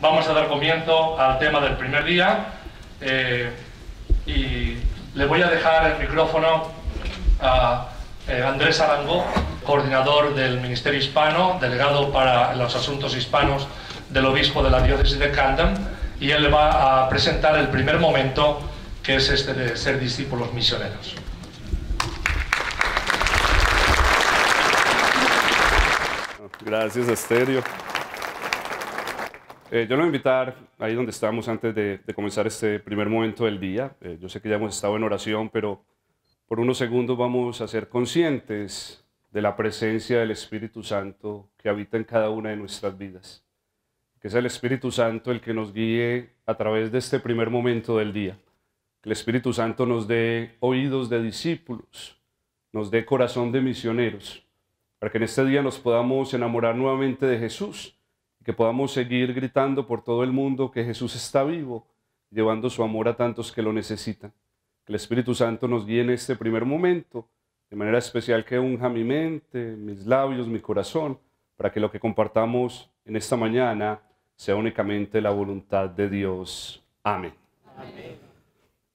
vamos a dar comienzo al tema del primer día eh, y le voy a dejar el micrófono a eh, Andrés Arango, coordinador del Ministerio Hispano, delegado para los asuntos hispanos del obispo de la diócesis de Camden, y él le va a presentar el primer momento que es este de ser discípulos misioneros. Gracias, eh, yo lo voy a invitar ahí donde estábamos antes de, comenzar este primer momento del día. Eh, yo sé que ya hemos estado en oración, pero por unos segundos vamos a ser conscientes de la presencia del Espíritu Santo que habita en cada una de nuestras vidas. Que es el Espíritu Santo el que nos guíe a través de este primer momento del día. Que el Espíritu Santo nos dé oídos de discípulos, nos dé corazón de misioneros, para que en este día nos podamos enamorar nuevamente de Jesús que podamos seguir gritando por todo el mundo que Jesús está vivo, llevando su amor a tantos que lo necesitan. Que el Espíritu Santo nos guíe en este primer momento, de manera especial que unja mi mente, mis labios, mi corazón, para que lo que compartamos en esta mañana sea únicamente la voluntad de Dios. Amén.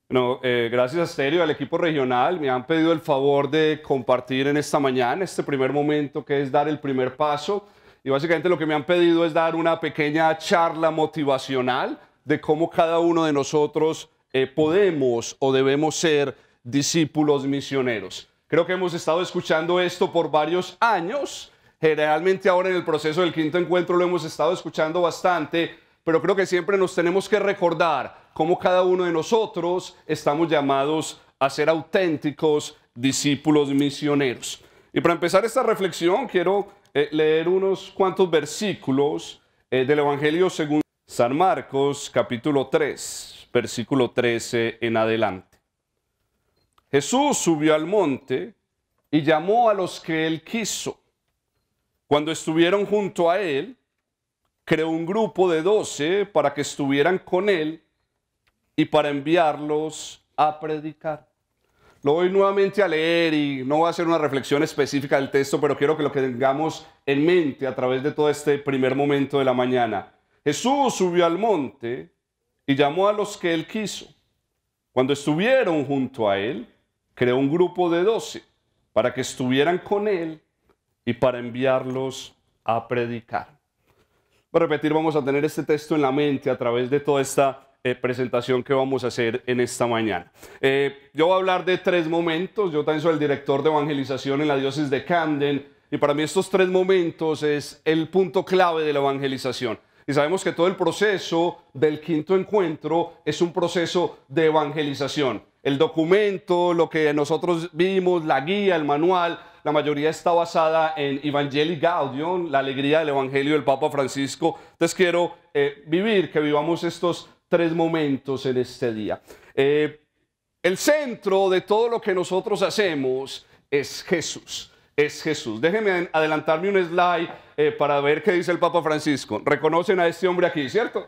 Bueno, eh, gracias a y al equipo regional, me han pedido el favor de compartir en esta mañana, este primer momento que es dar el primer paso y básicamente lo que me han pedido es dar una pequeña charla motivacional de cómo cada uno de nosotros eh, podemos o debemos ser discípulos misioneros. Creo que hemos estado escuchando esto por varios años. Generalmente ahora en el proceso del quinto encuentro lo hemos estado escuchando bastante, pero creo que siempre nos tenemos que recordar cómo cada uno de nosotros estamos llamados a ser auténticos discípulos misioneros. Y para empezar esta reflexión, quiero eh, leer unos cuantos versículos eh, del Evangelio según San Marcos, capítulo 3, versículo 13 en adelante. Jesús subió al monte y llamó a los que él quiso. Cuando estuvieron junto a él, creó un grupo de doce para que estuvieran con él y para enviarlos a predicar. Lo voy nuevamente a leer y no voy a hacer una reflexión específica del texto, pero quiero que lo que tengamos en mente a través de todo este primer momento de la mañana. Jesús subió al monte y llamó a los que él quiso. Cuando estuvieron junto a él, creó un grupo de doce para que estuvieran con él y para enviarlos a predicar. Para repetir, vamos a tener este texto en la mente a través de toda esta eh, presentación que vamos a hacer en esta mañana. Eh, yo voy a hablar de tres momentos, yo también soy el director de evangelización en la diócesis de Camden, y para mí estos tres momentos es el punto clave de la evangelización. Y sabemos que todo el proceso del quinto encuentro es un proceso de evangelización. El documento, lo que nosotros vimos, la guía, el manual, la mayoría está basada en Evangelii Gaudium, la alegría del Evangelio del Papa Francisco. Entonces quiero eh, vivir, que vivamos estos tres momentos en este día. Eh, el centro de todo lo que nosotros hacemos es Jesús. Es Jesús. Déjenme adelantarme un slide eh, para ver qué dice el Papa Francisco. Reconocen a este hombre aquí, ¿cierto?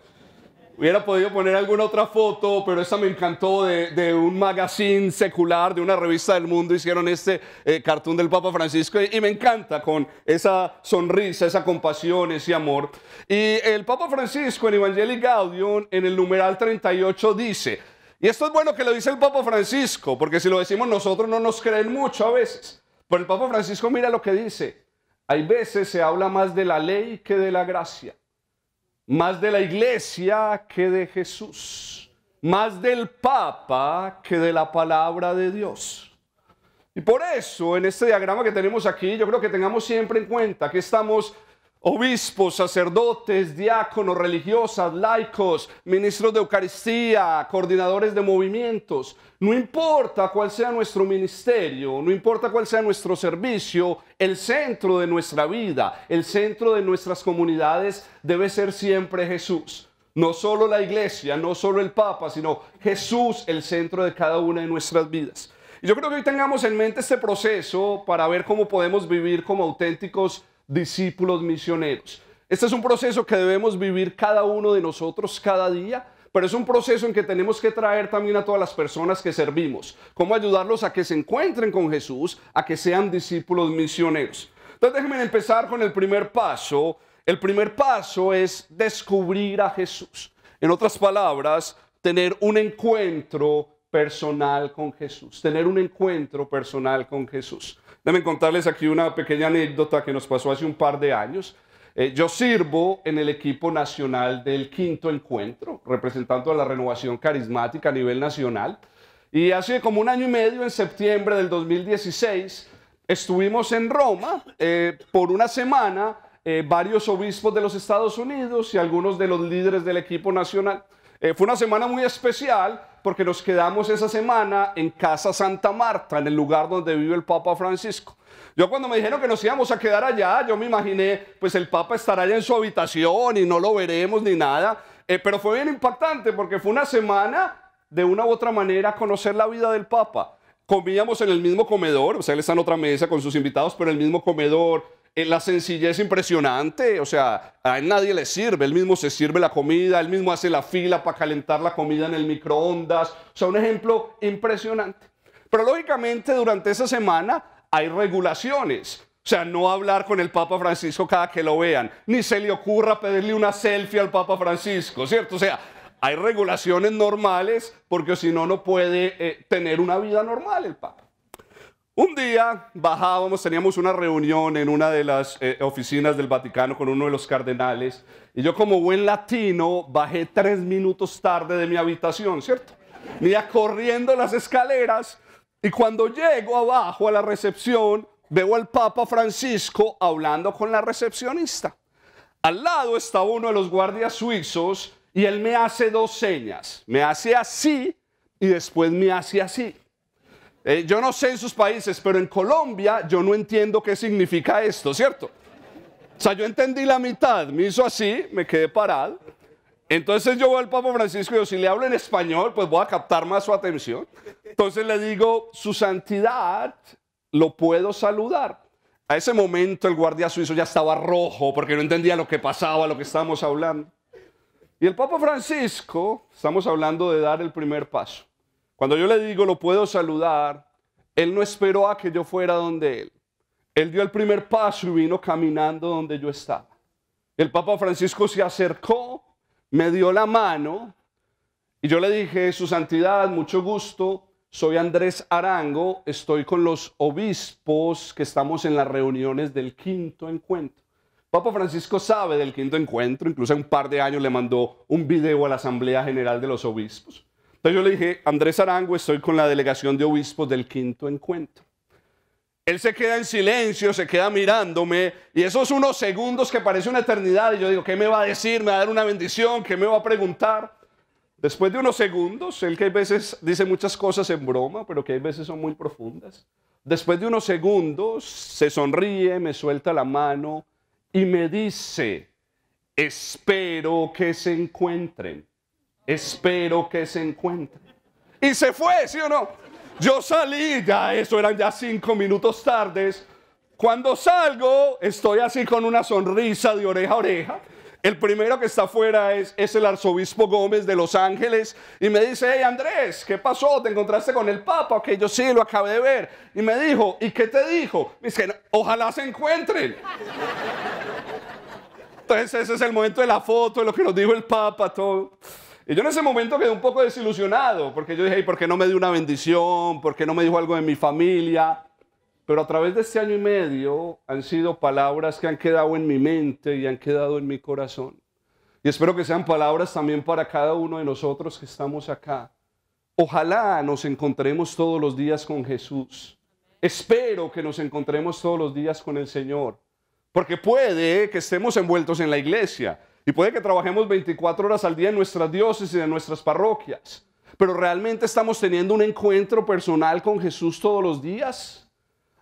Hubiera podido poner alguna otra foto, pero esa me encantó de, un magazine secular, de una revista del mundo. Hicieron este eh, cartón del Papa Francisco y, me encanta con esa sonrisa, esa compasión, ese amor. Y el Papa Francisco en Evangelii Gaudium, en el numeral 38, dice: Y esto es bueno que lo dice el Papa Francisco, porque si lo decimos nosotros no nos creen mucho a veces. Pero el Papa Francisco mira lo que dice: Hay veces se habla más de la ley que de la gracia más de la iglesia que de Jesús, más del Papa que de la palabra de Dios. Y por eso en este diagrama que tenemos aquí, yo creo que tengamos siempre en cuenta que estamos obispos, sacerdotes, diáconos, religiosas, laicos, ministros de Eucaristía, coordinadores de movimientos. No importa cuál sea nuestro ministerio, no importa cuál sea nuestro servicio, el centro de nuestra vida, el centro de nuestras comunidades debe ser siempre Jesús. No solo la iglesia, no solo el Papa, sino Jesús el centro de cada una de nuestras vidas. Y yo creo que hoy tengamos en mente este proceso para ver cómo podemos vivir como auténticos discípulos misioneros. Este es un proceso que debemos vivir cada uno de nosotros cada día, pero es un proceso en que tenemos que traer también a todas las personas que servimos, cómo ayudarlos a que se encuentren con Jesús, a que sean discípulos misioneros. Entonces déjenme empezar con el primer paso. El primer paso es descubrir a Jesús. En otras palabras, tener un encuentro personal con Jesús, tener un encuentro personal con Jesús. Déjenme contarles aquí una pequeña anécdota que nos pasó hace un par de años. Eh, yo sirvo en el equipo nacional del quinto encuentro, representando a la renovación carismática a nivel nacional. Y hace como un año y medio, en septiembre del 2016, estuvimos en Roma eh, por una semana, eh, varios obispos de los Estados Unidos y algunos de los líderes del equipo nacional. fue una semana muy especial porque nos quedamos esa semana en Casa Santa Marta, en el lugar donde vive el Papa Francisco. Yo cuando me dijeron que nos íbamos a quedar allá, yo me imaginé, pues el Papa estará allá en su habitación y no lo veremos ni nada. Eh, pero fue bien impactante porque fue una semana de una u otra manera conocer la vida del Papa. Comíamos en el mismo comedor, o sea, él está en otra mesa con sus invitados, pero en el mismo comedor, la sencillez impresionante, o sea, a nadie le sirve, él mismo se sirve la comida, él mismo hace la fila para calentar la comida en el microondas, o sea, un ejemplo impresionante. Pero lógicamente durante esa semana hay regulaciones, o sea, no hablar con el Papa Francisco cada que lo vean, ni se le ocurra pedirle una selfie al Papa Francisco, ¿cierto? O sea, hay regulaciones normales porque si no, no puede eh, tener una vida normal el Papa. Un día bajábamos, teníamos una reunión en una de las eh, oficinas del Vaticano con uno de los cardenales y yo como buen latino bajé tres minutos tarde de mi habitación, ¿cierto? Me corriendo las escaleras y cuando llego abajo a la recepción veo al Papa Francisco hablando con la recepcionista. Al lado está uno de los guardias suizos y él me hace dos señas, me hace así y después me hace así. Eh, yo no sé en sus países, pero en Colombia yo no entiendo qué significa esto, ¿cierto? O sea, yo entendí la mitad, me hizo así, me quedé parado. Entonces yo voy al Papa Francisco y yo, si le hablo en español, pues voy a captar más su atención. Entonces le digo, su santidad, lo puedo saludar. A ese momento el guardia suizo ya estaba rojo porque no entendía lo que pasaba, lo que estábamos hablando. Y el Papa Francisco, estamos hablando de dar el primer paso. Cuando yo le digo, lo puedo saludar, él no esperó a que yo fuera donde él. Él dio el primer paso y vino caminando donde yo estaba. El Papa Francisco se acercó, me dio la mano y yo le dije, Su Santidad, mucho gusto, soy Andrés Arango, estoy con los obispos que estamos en las reuniones del quinto encuentro. Papa Francisco sabe del quinto encuentro, incluso en un par de años le mandó un video a la Asamblea General de los Obispos. Entonces yo le dije, Andrés Arango, estoy con la delegación de obispos del quinto encuentro. Él se queda en silencio, se queda mirándome, y esos unos segundos que parece una eternidad, y yo digo, ¿qué me va a decir? ¿Me va a dar una bendición? ¿Qué me va a preguntar? Después de unos segundos, él que a veces dice muchas cosas en broma, pero que a veces son muy profundas, después de unos segundos se sonríe, me suelta la mano y me dice, espero que se encuentren. Espero que se encuentre. Y se fue, ¿sí o no? Yo salí, ya eso eran ya cinco minutos tardes. Cuando salgo, estoy así con una sonrisa de oreja a oreja. El primero que está afuera es, el arzobispo Gómez de Los Ángeles y me dice, hey Andrés, ¿qué pasó? ¿Te encontraste con el Papa? Que yo sí, lo acabé de ver. Y me dijo, ¿y qué te dijo? Me dice, ojalá se encuentren. Entonces ese es el momento de la foto, de lo que nos dijo el Papa, todo. Y yo en ese momento quedé un poco desilusionado, porque yo dije, ¿y ¿por qué no me dio una bendición? ¿Por qué no me dijo algo de mi familia? Pero a través de este año y medio han sido palabras que han quedado en mi mente y han quedado en mi corazón. Y espero que sean palabras también para cada uno de nosotros que estamos acá. Ojalá nos encontremos todos los días con Jesús. Espero que nos encontremos todos los días con el Señor. Porque puede que estemos envueltos en la iglesia, y puede que trabajemos 24 horas al día en nuestras diócesis y en nuestras parroquias, pero realmente estamos teniendo un encuentro personal con Jesús todos los días.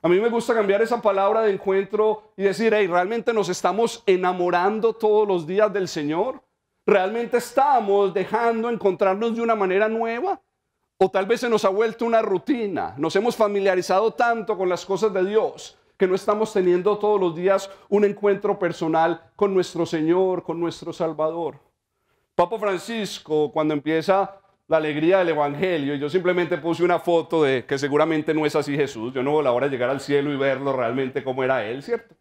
A mí me gusta cambiar esa palabra de encuentro y decir, hey, realmente nos estamos enamorando todos los días del Señor. Realmente estamos dejando encontrarnos de una manera nueva. O tal vez se nos ha vuelto una rutina. Nos hemos familiarizado tanto con las cosas de Dios que no estamos teniendo todos los días un encuentro personal con nuestro Señor, con nuestro Salvador. Papa Francisco, cuando empieza la alegría del Evangelio, y yo simplemente puse una foto de que seguramente no es así Jesús, yo no voy a la hora de llegar al cielo y verlo realmente como era Él, ¿cierto?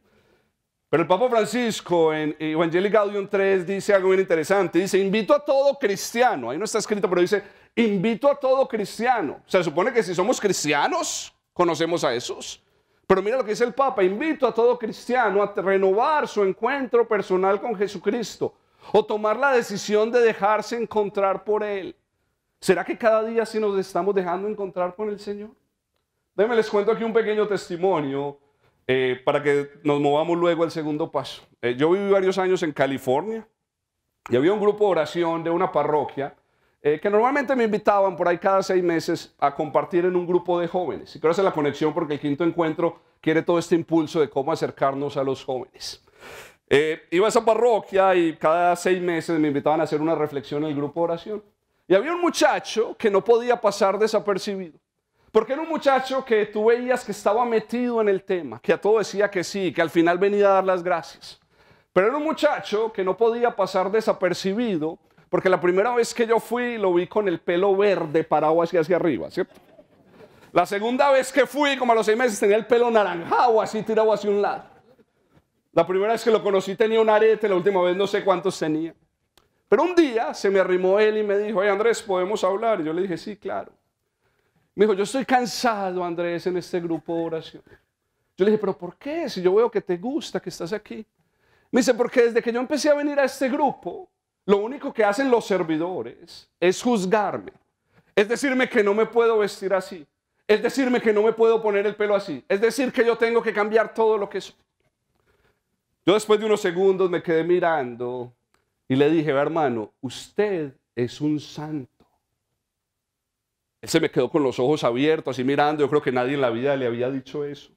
Pero el Papa Francisco en Evangelii Gaudium 3 dice algo bien interesante. Dice, invito a todo cristiano. Ahí no está escrito, pero dice, invito a todo cristiano. Se supone que si somos cristianos, conocemos a esos. Pero mira lo que dice el Papa, invito a todo cristiano a renovar su encuentro personal con Jesucristo o tomar la decisión de dejarse encontrar por Él. ¿Será que cada día sí nos estamos dejando encontrar con el Señor? Déjenme les cuento aquí un pequeño testimonio eh, para que nos movamos luego al segundo paso. Eh, yo viví varios años en California y había un grupo de oración de una parroquia eh, que normalmente me invitaban por ahí cada seis meses a compartir en un grupo de jóvenes. Y creo que es la conexión porque el quinto encuentro quiere todo este impulso de cómo acercarnos a los jóvenes. Eh, iba a esa parroquia y cada seis meses me invitaban a hacer una reflexión en el grupo de oración. Y había un muchacho que no podía pasar desapercibido. Porque era un muchacho que tú veías que estaba metido en el tema, que a todo decía que sí, que al final venía a dar las gracias. Pero era un muchacho que no podía pasar desapercibido porque la primera vez que yo fui lo vi con el pelo verde parado hacia, hacia arriba, ¿cierto? La segunda vez que fui, como a los seis meses, tenía el pelo naranjado, así tirado hacia un lado. La primera vez que lo conocí tenía un arete, la última vez no sé cuántos tenía. Pero un día se me arrimó él y me dijo, hey Andrés, ¿podemos hablar? Y yo le dije, sí, claro. Me dijo, yo estoy cansado, Andrés, en este grupo de oración. Yo le dije, pero ¿por qué? Si yo veo que te gusta, que estás aquí. Me dice, porque desde que yo empecé a venir a este grupo, lo único que hacen los servidores es juzgarme. Es decirme que no me puedo vestir así. Es decirme que no me puedo poner el pelo así. Es decir que yo tengo que cambiar todo lo que soy. Yo después de unos segundos me quedé mirando y le dije, hermano, usted es un santo. Él se me quedó con los ojos abiertos así mirando. Yo creo que nadie en la vida le había dicho eso.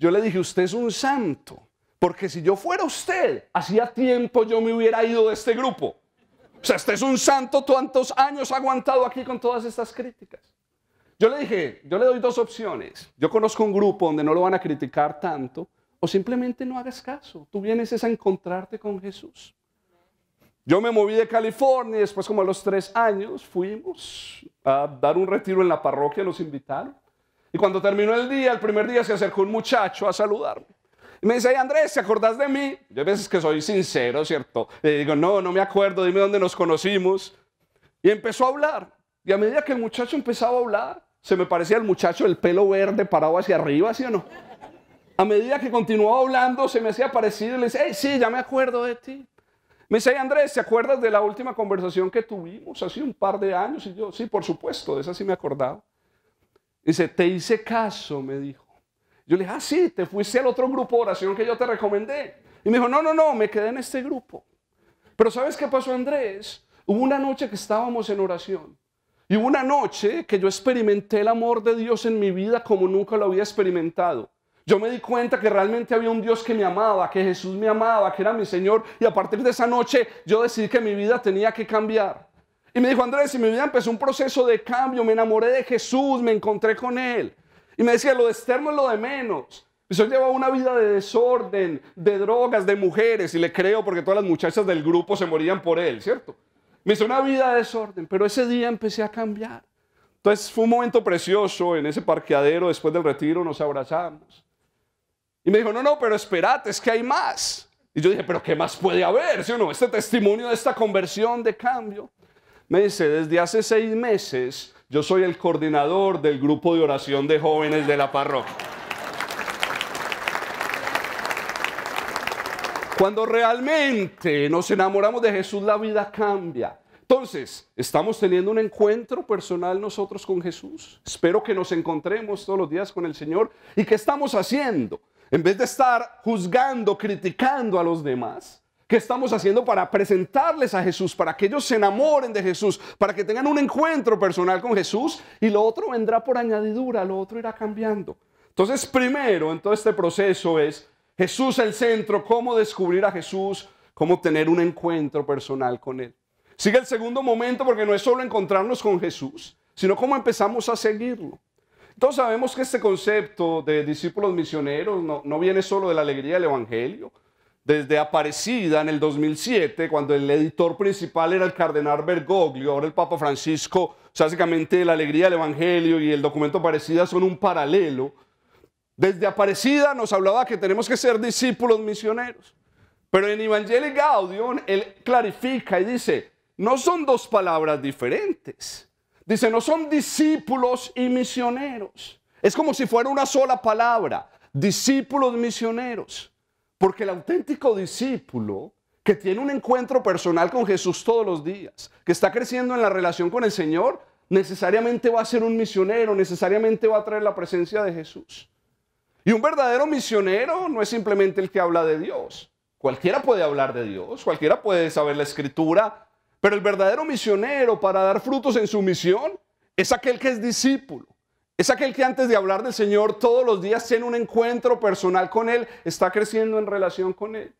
Yo le dije, usted es un santo. Porque si yo fuera usted, hacía tiempo yo me hubiera ido de este grupo. O sea, este es un santo, ¿cuántos años ha aguantado aquí con todas estas críticas. Yo le dije, yo le doy dos opciones. Yo conozco un grupo donde no lo van a criticar tanto, o simplemente no hagas caso. Tú vienes a encontrarte con Jesús. Yo me moví de California y después como a los tres años fuimos a dar un retiro en la parroquia, nos invitaron. Y cuando terminó el día, el primer día se acercó un muchacho a saludarme me dice, Ay, Andrés, ¿te acordás de mí? Yo a veces que soy sincero, ¿cierto? Le digo, no, no me acuerdo, dime dónde nos conocimos. Y empezó a hablar. Y a medida que el muchacho empezaba a hablar, se me parecía el muchacho del pelo verde parado hacia arriba, ¿sí o no? A medida que continuaba hablando, se me hacía parecido y le dice, hey, sí, ya me acuerdo de ti. Me dice, Andrés, ¿te acuerdas de la última conversación que tuvimos hace un par de años? Y yo, sí, por supuesto, de esa sí me acordaba. Dice, te hice caso, me dijo. Yo le dije, ah, sí, te fuiste al otro grupo de oración que yo te recomendé. Y me dijo, no, no, no, me quedé en este grupo. Pero ¿sabes qué pasó, Andrés? Hubo una noche que estábamos en oración. Y hubo una noche que yo experimenté el amor de Dios en mi vida como nunca lo había experimentado. Yo me di cuenta que realmente había un Dios que me amaba, que Jesús me amaba, que era mi Señor. Y a partir de esa noche yo decidí que mi vida tenía que cambiar. Y me dijo, Andrés, y mi vida empezó un proceso de cambio. Me enamoré de Jesús, me encontré con Él. Y me decía, lo de externo es lo de menos. Pues yo lleva una vida de desorden, de drogas, de mujeres, y le creo porque todas las muchachas del grupo se morían por él, ¿cierto? Me hizo una vida de desorden, pero ese día empecé a cambiar. Entonces fue un momento precioso en ese parqueadero, después del retiro nos abrazamos. Y me dijo, no, no, pero espérate, es que hay más. Y yo dije, pero ¿qué más puede haber? ¿Sí no? Este testimonio de esta conversión de cambio. Me dice, desde hace seis meses yo soy el coordinador del grupo de oración de jóvenes de la parroquia. Cuando realmente nos enamoramos de Jesús, la vida cambia. Entonces, estamos teniendo un encuentro personal nosotros con Jesús. Espero que nos encontremos todos los días con el Señor. ¿Y qué estamos haciendo? En vez de estar juzgando, criticando a los demás, que estamos haciendo para presentarles a Jesús, para que ellos se enamoren de Jesús, para que tengan un encuentro personal con Jesús y lo otro vendrá por añadidura, lo otro irá cambiando. Entonces, primero en todo este proceso es Jesús el centro, cómo descubrir a Jesús, cómo tener un encuentro personal con Él. Sigue el segundo momento porque no es solo encontrarnos con Jesús, sino cómo empezamos a seguirlo. Todos sabemos que este concepto de discípulos misioneros no, no viene solo de la alegría del Evangelio, desde Aparecida en el 2007, cuando el editor principal era el cardenal Bergoglio, ahora el Papa Francisco, básicamente la alegría del Evangelio y el documento Aparecida son un paralelo. Desde Aparecida nos hablaba que tenemos que ser discípulos misioneros. Pero en evangelio Gaudium él clarifica y dice, no son dos palabras diferentes. Dice, no son discípulos y misioneros. Es como si fuera una sola palabra, discípulos misioneros. Porque el auténtico discípulo que tiene un encuentro personal con Jesús todos los días, que está creciendo en la relación con el Señor, necesariamente va a ser un misionero, necesariamente va a traer la presencia de Jesús. Y un verdadero misionero no es simplemente el que habla de Dios. Cualquiera puede hablar de Dios, cualquiera puede saber la escritura, pero el verdadero misionero para dar frutos en su misión es aquel que es discípulo, es aquel que antes de hablar del Señor todos los días tiene un encuentro personal con Él, está creciendo en relación con Él.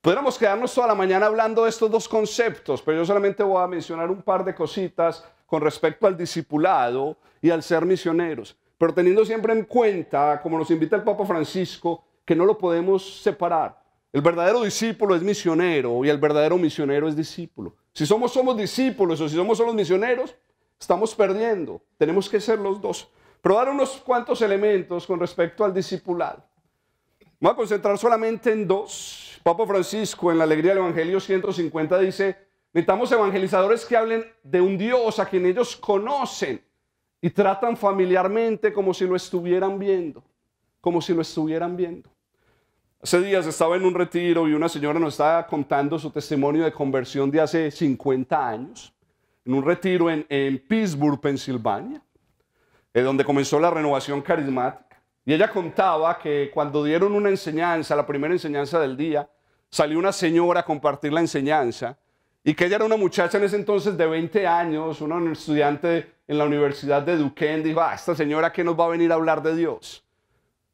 Podríamos quedarnos toda la mañana hablando de estos dos conceptos, pero yo solamente voy a mencionar un par de cositas con respecto al discipulado y al ser misioneros, pero teniendo siempre en cuenta, como nos invita el Papa Francisco, que no lo podemos separar. El verdadero discípulo es misionero y el verdadero misionero es discípulo. Si somos somos discípulos o si somos somos misioneros, Estamos perdiendo. Tenemos que ser los dos. Probar unos cuantos elementos con respecto al discipulado. Me voy a concentrar solamente en dos. Papa Francisco en la Alegría del Evangelio 150 dice, necesitamos evangelizadores que hablen de un Dios a quien ellos conocen y tratan familiarmente como si lo estuvieran viendo, como si lo estuvieran viendo. Hace días estaba en un retiro y una señora nos estaba contando su testimonio de conversión de hace 50 años en un retiro en, Pittsburgh, Pensilvania, eh, donde comenzó la renovación carismática. Y ella contaba que cuando dieron una enseñanza, la primera enseñanza del día, salió una señora a compartir la enseñanza y que ella era una muchacha en ese entonces de 20 años, una estudiante en la Universidad de Duquesne, y va ah, esta señora que nos va a venir a hablar de Dios,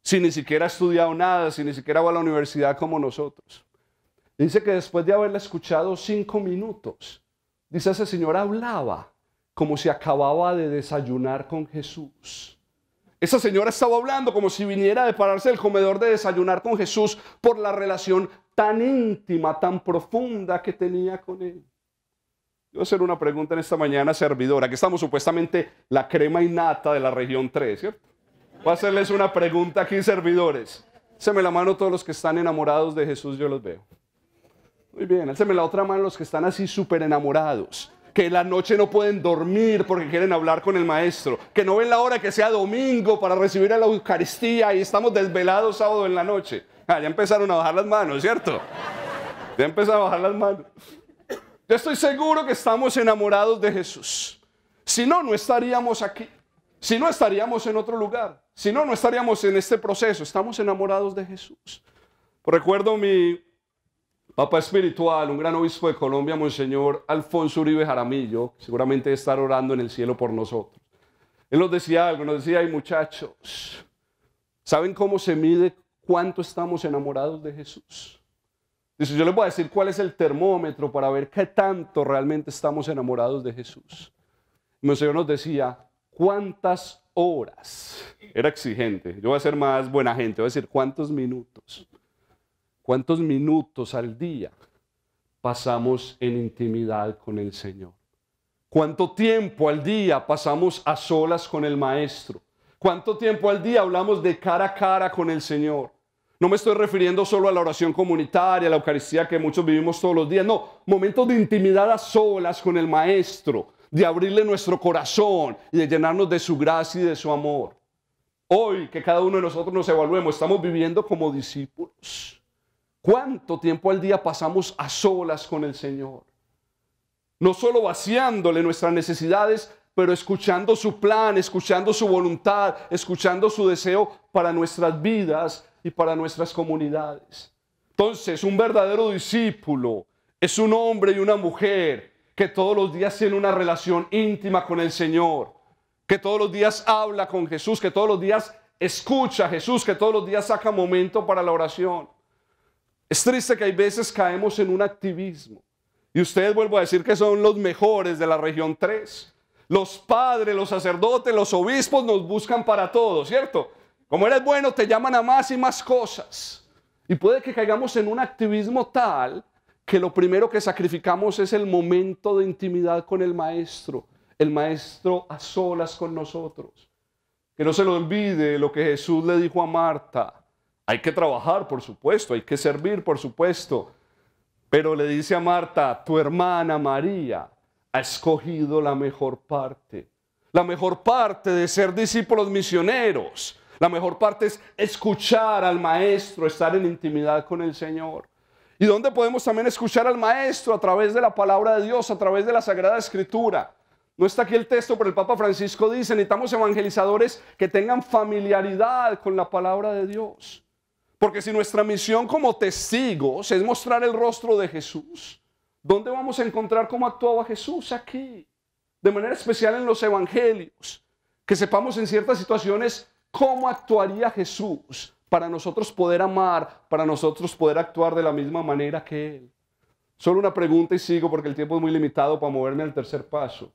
si ni siquiera ha estudiado nada, si ni siquiera va a la universidad como nosotros. Dice que después de haberla escuchado cinco minutos, Dice esa señora hablaba como si acababa de desayunar con Jesús. Esa señora estaba hablando como si viniera de pararse del comedor de desayunar con Jesús por la relación tan íntima, tan profunda que tenía con él. voy a hacer una pregunta en esta mañana, servidora, que estamos supuestamente la crema innata de la región 3, ¿cierto? Voy a hacerles una pregunta aquí, servidores. Se me la mano todos los que están enamorados de Jesús, yo los veo. Muy bien, me la otra mano los que están así súper enamorados, que en la noche no pueden dormir porque quieren hablar con el maestro, que no ven la hora que sea domingo para recibir a la Eucaristía y estamos desvelados sábado en la noche. Ah, ya empezaron a bajar las manos, ¿cierto? Ya empezaron a bajar las manos. Yo estoy seguro que estamos enamorados de Jesús. Si no, no estaríamos aquí. Si no, estaríamos en otro lugar. Si no, no estaríamos en este proceso. Estamos enamorados de Jesús. Recuerdo mi Papá espiritual, un gran obispo de Colombia, Monseñor Alfonso Uribe Jaramillo, seguramente estar orando en el cielo por nosotros. Él nos decía algo, nos decía, ay muchachos, ¿saben cómo se mide cuánto estamos enamorados de Jesús? Dice, yo les voy a decir cuál es el termómetro para ver qué tanto realmente estamos enamorados de Jesús. Monseñor nos decía, ¿cuántas horas? Era exigente, yo voy a ser más buena gente, voy a decir, ¿cuántos minutos? ¿Cuántos minutos al día pasamos en intimidad con el Señor? ¿Cuánto tiempo al día pasamos a solas con el Maestro? ¿Cuánto tiempo al día hablamos de cara a cara con el Señor? No me estoy refiriendo solo a la oración comunitaria, a la Eucaristía que muchos vivimos todos los días. No, momentos de intimidad a solas con el Maestro, de abrirle nuestro corazón y de llenarnos de su gracia y de su amor. Hoy que cada uno de nosotros nos evaluemos, ¿estamos viviendo como discípulos? ¿Cuánto tiempo al día pasamos a solas con el Señor? No solo vaciándole nuestras necesidades, pero escuchando su plan, escuchando su voluntad, escuchando su deseo para nuestras vidas y para nuestras comunidades. Entonces, un verdadero discípulo es un hombre y una mujer que todos los días tiene una relación íntima con el Señor, que todos los días habla con Jesús, que todos los días escucha a Jesús, que todos los días saca momento para la oración, es triste que hay veces caemos en un activismo. Y ustedes vuelvo a decir que son los mejores de la región 3. Los padres, los sacerdotes, los obispos nos buscan para todo, ¿cierto? Como eres bueno, te llaman a más y más cosas. Y puede que caigamos en un activismo tal que lo primero que sacrificamos es el momento de intimidad con el maestro, el maestro a solas con nosotros. Que no se lo olvide lo que Jesús le dijo a Marta, hay que trabajar, por supuesto, hay que servir, por supuesto. Pero le dice a Marta, tu hermana María ha escogido la mejor parte. La mejor parte de ser discípulos misioneros. La mejor parte es escuchar al maestro, estar en intimidad con el Señor. ¿Y dónde podemos también escuchar al maestro? A través de la palabra de Dios, a través de la Sagrada Escritura. No está aquí el texto, pero el Papa Francisco dice, necesitamos evangelizadores que tengan familiaridad con la palabra de Dios. Porque si nuestra misión como testigos es mostrar el rostro de Jesús, ¿dónde vamos a encontrar cómo actuaba Jesús? Aquí. De manera especial en los evangelios. Que sepamos en ciertas situaciones cómo actuaría Jesús para nosotros poder amar, para nosotros poder actuar de la misma manera que Él. Solo una pregunta y sigo porque el tiempo es muy limitado para moverme al tercer paso.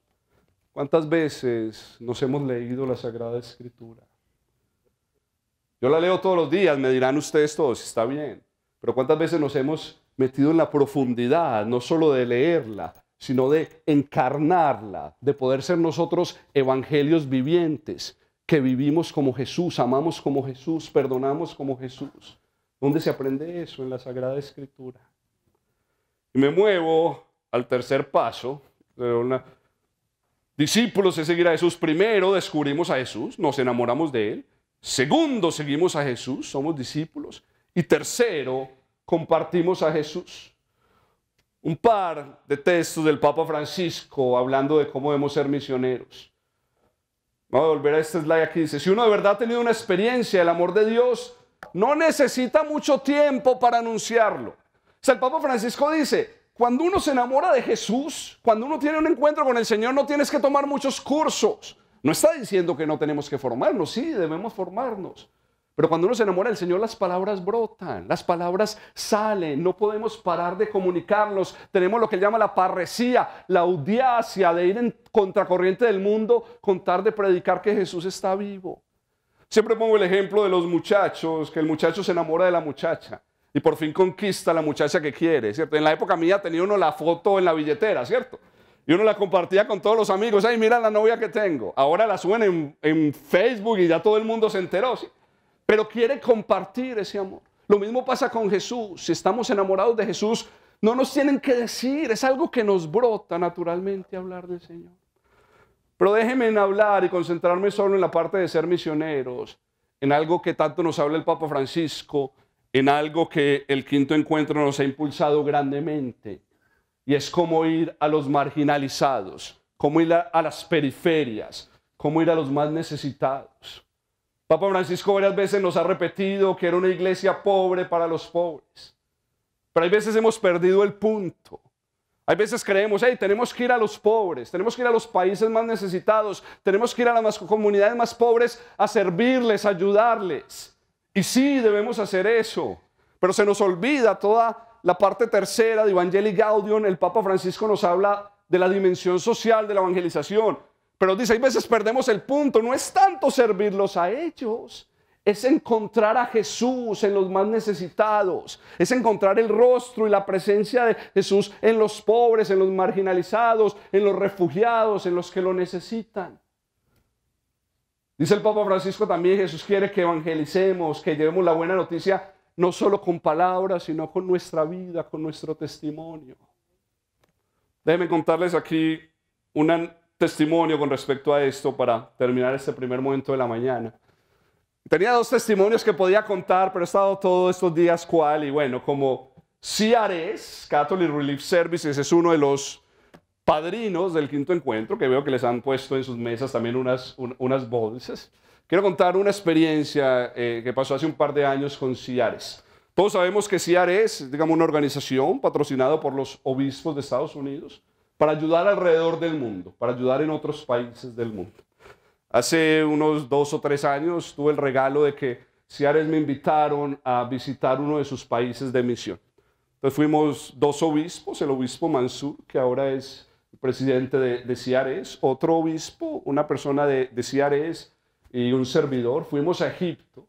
¿Cuántas veces nos hemos leído la Sagrada Escritura? Yo la leo todos los días, me dirán ustedes todos, está bien. Pero ¿cuántas veces nos hemos metido en la profundidad, no solo de leerla, sino de encarnarla, de poder ser nosotros evangelios vivientes, que vivimos como Jesús, amamos como Jesús, perdonamos como Jesús? ¿Dónde se aprende eso? En la Sagrada Escritura. Y me muevo al tercer paso. Discípulos es seguir a Jesús. Primero descubrimos a Jesús, nos enamoramos de Él. Segundo, seguimos a Jesús, somos discípulos. Y tercero, compartimos a Jesús. Un par de textos del Papa Francisco hablando de cómo debemos ser misioneros. Vamos a volver a este slide aquí. Dice, si uno de verdad ha tenido una experiencia del amor de Dios, no necesita mucho tiempo para anunciarlo. O sea, el Papa Francisco dice, cuando uno se enamora de Jesús, cuando uno tiene un encuentro con el Señor, no tienes que tomar muchos cursos. No está diciendo que no tenemos que formarnos, sí, debemos formarnos. Pero cuando uno se enamora del Señor, las palabras brotan, las palabras salen, no podemos parar de comunicarnos. Tenemos lo que él llama la parresía, la audiacia de ir en contracorriente del mundo, contar de predicar que Jesús está vivo. Siempre pongo el ejemplo de los muchachos, que el muchacho se enamora de la muchacha y por fin conquista a la muchacha que quiere, ¿cierto? En la época mía tenía uno la foto en la billetera, ¿cierto? Y uno la compartía con todos los amigos. Ay, mira la novia que tengo. Ahora la suben en, Facebook y ya todo el mundo se enteró. Pero quiere compartir ese amor. Lo mismo pasa con Jesús. Si estamos enamorados de Jesús, no nos tienen que decir. Es algo que nos brota naturalmente hablar del Señor. Pero déjenme en hablar y concentrarme solo en la parte de ser misioneros, en algo que tanto nos habla el Papa Francisco, en algo que el quinto encuentro nos ha impulsado grandemente y es como ir a los marginalizados, como ir a, las periferias, como ir a los más necesitados. Papa Francisco varias veces nos ha repetido que era una iglesia pobre para los pobres. Pero hay veces hemos perdido el punto. Hay veces creemos, hey, tenemos que ir a los pobres, tenemos que ir a los países más necesitados, tenemos que ir a las comunidades más pobres a servirles, a ayudarles. Y sí, debemos hacer eso, pero se nos olvida toda la parte tercera de Evangelii Gaudium, el Papa Francisco nos habla de la dimensión social de la evangelización. Pero dice, hay veces perdemos el punto, no es tanto servirlos a ellos, es encontrar a Jesús en los más necesitados, es encontrar el rostro y la presencia de Jesús en los pobres, en los marginalizados, en los refugiados, en los que lo necesitan. Dice el Papa Francisco también, Jesús quiere que evangelicemos, que llevemos la buena noticia no solo con palabras, sino con nuestra vida, con nuestro testimonio. Déjenme contarles aquí un testimonio con respecto a esto para terminar este primer momento de la mañana. Tenía dos testimonios que podía contar, pero he estado todos estos días cual y bueno, como CRS, Catholic Relief Services, es uno de los padrinos del quinto encuentro, que veo que les han puesto en sus mesas también unas, unas bolsas. Quiero contar una experiencia eh, que pasó hace un par de años con CIARES. Todos sabemos que CIARES es, digamos, una organización patrocinada por los obispos de Estados Unidos para ayudar alrededor del mundo, para ayudar en otros países del mundo. Hace unos dos o tres años tuve el regalo de que Ciares me invitaron a visitar uno de sus países de misión. Entonces fuimos dos obispos, el obispo Mansur, que ahora es presidente de, de Ciares, otro obispo, una persona de, de Ciares, y un servidor, fuimos a Egipto.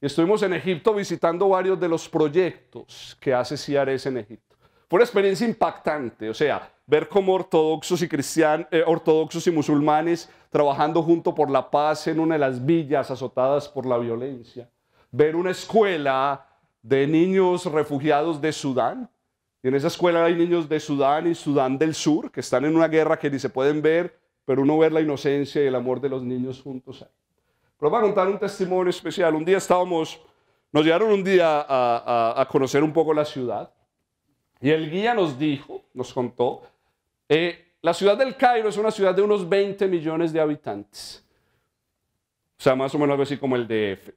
y Estuvimos en Egipto visitando varios de los proyectos que hace CIARES en Egipto. Fue una experiencia impactante, o sea, ver cómo ortodoxos y cristianos, eh, ortodoxos y musulmanes trabajando junto por la paz en una de las villas azotadas por la violencia. Ver una escuela de niños refugiados de Sudán. Y en esa escuela hay niños de Sudán y Sudán del Sur que están en una guerra que ni se pueden ver, pero uno ver la inocencia y el amor de los niños juntos ahí. Pero contar un testimonio especial. Un día estábamos, nos llevaron un día a, conocer un poco la ciudad y el guía nos dijo, nos contó, eh, la ciudad del Cairo es una ciudad de unos 20 millones de habitantes. O sea, más o menos así como el DF.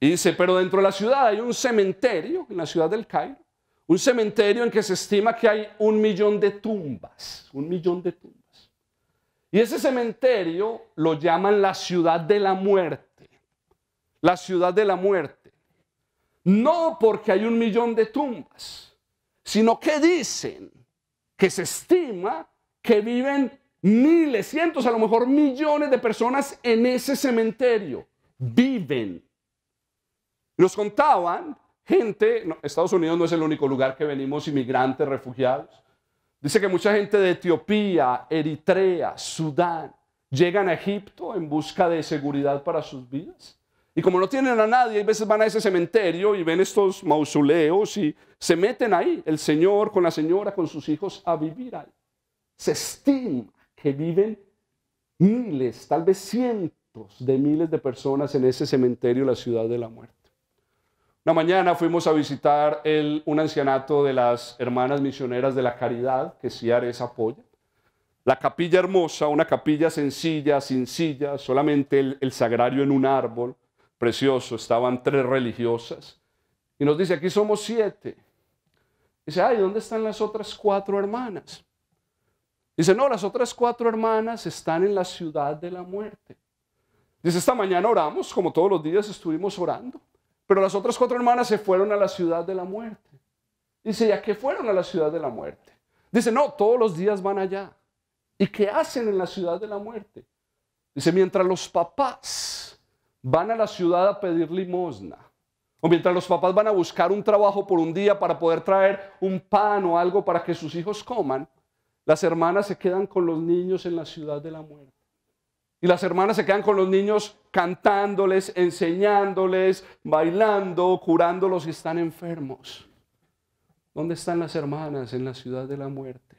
Y dice, pero dentro de la ciudad hay un cementerio, en la ciudad del Cairo, un cementerio en que se estima que hay un millón de tumbas, un millón de tumbas. Y ese cementerio lo llaman la ciudad de la muerte. La ciudad de la muerte. No porque hay un millón de tumbas, sino que dicen que se estima que viven miles, cientos, a lo mejor millones de personas en ese cementerio. Viven. Nos contaban gente, Estados Unidos no es el único lugar que venimos inmigrantes, refugiados. Dice que mucha gente de Etiopía, Eritrea, Sudán, llegan a Egipto en busca de seguridad para sus vidas. Y como no tienen a nadie, a veces van a ese cementerio y ven estos mausoleos y se meten ahí, el señor con la señora, con sus hijos, a vivir ahí. Se estima que viven miles, tal vez cientos de miles de personas en ese cementerio, la ciudad de la muerte. La mañana fuimos a visitar el, un ancianato de las hermanas misioneras de la caridad, que Ciares apoya. La capilla hermosa, una capilla sencilla, sin solamente el, el sagrario en un árbol, precioso, estaban tres religiosas. Y nos dice, aquí somos siete. Dice, ay, ¿dónde están las otras cuatro hermanas? Dice, no, las otras cuatro hermanas están en la ciudad de la muerte. Dice, esta mañana oramos, como todos los días estuvimos orando. Pero las otras cuatro hermanas se fueron a la ciudad de la muerte. Dice, ¿ya qué fueron a la ciudad de la muerte? Dice, no, todos los días van allá. ¿Y qué hacen en la ciudad de la muerte? Dice, mientras los papás van a la ciudad a pedir limosna, o mientras los papás van a buscar un trabajo por un día para poder traer un pan o algo para que sus hijos coman, las hermanas se quedan con los niños en la ciudad de la muerte. Y las hermanas se quedan con los niños cantándoles, enseñándoles, bailando, curándolos si están enfermos. ¿Dónde están las hermanas en la ciudad de la muerte?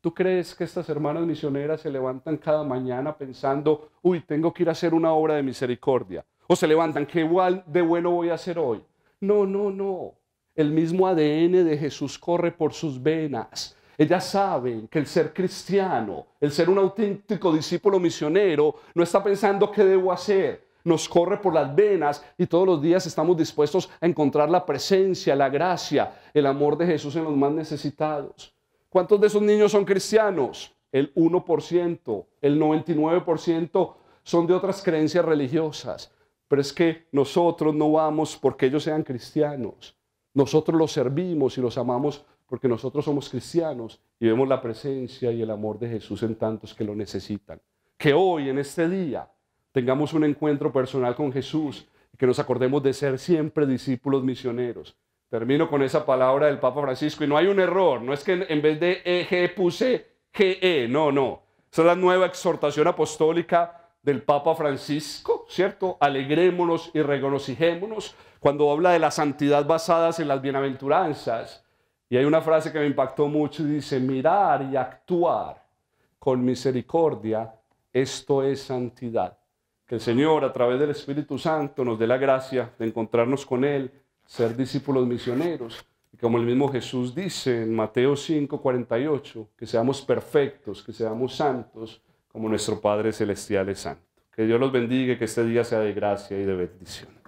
¿Tú crees que estas hermanas misioneras se levantan cada mañana pensando, uy, tengo que ir a hacer una obra de misericordia? O se levantan, ¿qué de vuelo voy a hacer hoy? No, no, no. El mismo ADN de Jesús corre por sus venas. Ellas saben que el ser cristiano, el ser un auténtico discípulo misionero, no está pensando qué debo hacer. Nos corre por las venas y todos los días estamos dispuestos a encontrar la presencia, la gracia, el amor de Jesús en los más necesitados. ¿Cuántos de esos niños son cristianos? El 1%, el 99% son de otras creencias religiosas. Pero es que nosotros no vamos porque ellos sean cristianos. Nosotros los servimos y los amamos porque nosotros somos cristianos y vemos la presencia y el amor de Jesús en tantos que lo necesitan. Que hoy, en este día, tengamos un encuentro personal con Jesús y que nos acordemos de ser siempre discípulos misioneros. Termino con esa palabra del Papa Francisco y no hay un error, no es que en vez de EG puse GE, no, no. Esa es la nueva exhortación apostólica del Papa Francisco, ¿cierto? Alegrémonos y regocijémonos cuando habla de la santidad basadas en las bienaventuranzas y hay una frase que me impactó mucho y dice, mirar y actuar con misericordia, esto es santidad. Que el Señor, a través del Espíritu Santo, nos dé la gracia de encontrarnos con Él, ser discípulos misioneros. Y como el mismo Jesús dice en Mateo 5, 48, que seamos perfectos, que seamos santos, como nuestro Padre Celestial es santo. Que Dios los bendiga y que este día sea de gracia y de bendición.